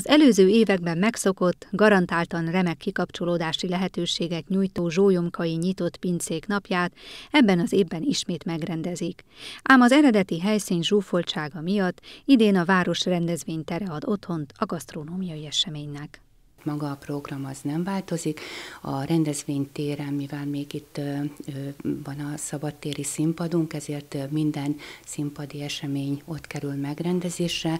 Az előző években megszokott, garantáltan remek kikapcsolódási lehetőséget nyújtó zsólyomkai nyitott pincék napját ebben az évben ismét megrendezik. Ám az eredeti helyszín zsúfoltsága miatt idén a város rendezvénytere ad otthont a gasztronómiai eseménynek. Maga a program az nem változik. A rendezvénytéren, mivel még itt van a szabadtéri színpadunk, ezért minden színpadi esemény ott kerül megrendezésre,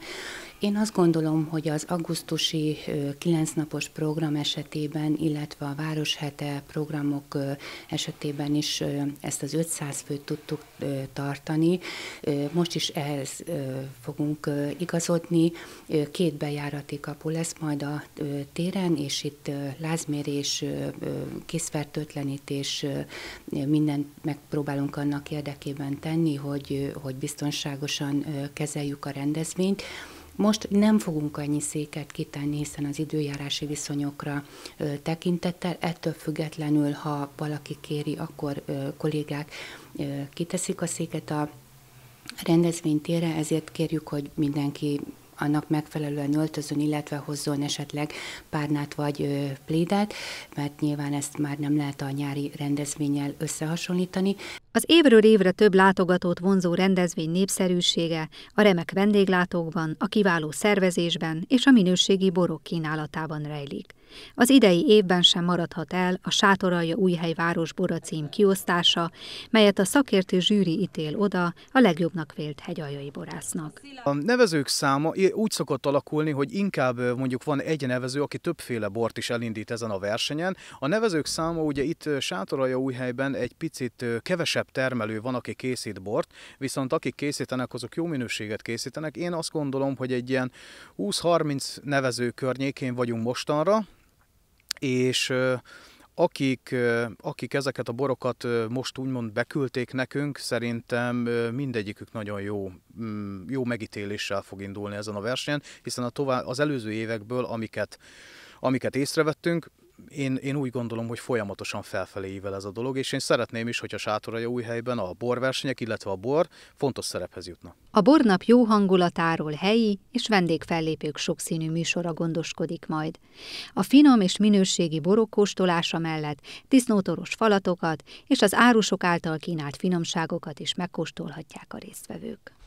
én azt gondolom, hogy az augusztusi kilencnapos program esetében, illetve a Városhete programok esetében is ezt az 500 főt tudtuk tartani. Most is ehhez fogunk igazodni. Két bejárati kapu lesz majd a téren, és itt lázmérés, készfertőtlenítés, mindent megpróbálunk annak érdekében tenni, hogy, hogy biztonságosan kezeljük a rendezvényt. Most nem fogunk annyi széket kitenni, hiszen az időjárási viszonyokra tekintettel. Ettől függetlenül, ha valaki kéri, akkor kollégák kiteszik a széket a rendezvénytére, ezért kérjük, hogy mindenki annak megfelelően öltözön, illetve hozzon esetleg párnát vagy plédát, mert nyilván ezt már nem lehet a nyári rendezvényel összehasonlítani. Az évről évre több látogatót vonzó rendezvény népszerűsége a remek vendéglátókban, a kiváló szervezésben és a minőségi borok kínálatában rejlik. Az idei évben sem maradhat el a Sátoralja Város Bora cím kiosztása, melyet a szakértő zsűri ítél oda a legjobbnak vélt hegyaljai borásznak. A nevezők száma úgy szokott alakulni, hogy inkább mondjuk van egy nevező, aki többféle bort is elindít ezen a versenyen. A nevezők száma ugye itt Sátoralja Újhelyben egy picit kevesebb termelő van, aki készít bort, viszont akik készítenek, azok jó minőséget készítenek. Én azt gondolom, hogy egy ilyen 20-30 nevező környékén vagyunk mostanra, és akik, akik ezeket a borokat most úgymond beküldték nekünk, szerintem mindegyikük nagyon jó, mm, jó megítéléssel fog indulni ezen a versenyen, hiszen a tovább, az előző évekből, amiket, amiket észrevettünk, én, én úgy gondolom, hogy folyamatosan felfelé ível ez a dolog, és én szeretném is, hogy a sátoraja új helyben a borversenyek, illetve a bor fontos szerephez jutna. A bornap jó hangulatáról helyi és vendégfellépők sokszínű műsora gondoskodik majd. A finom és minőségi borok kóstolása mellett disznótoros falatokat és az árusok által kínált finomságokat is megkóstolhatják a résztvevők.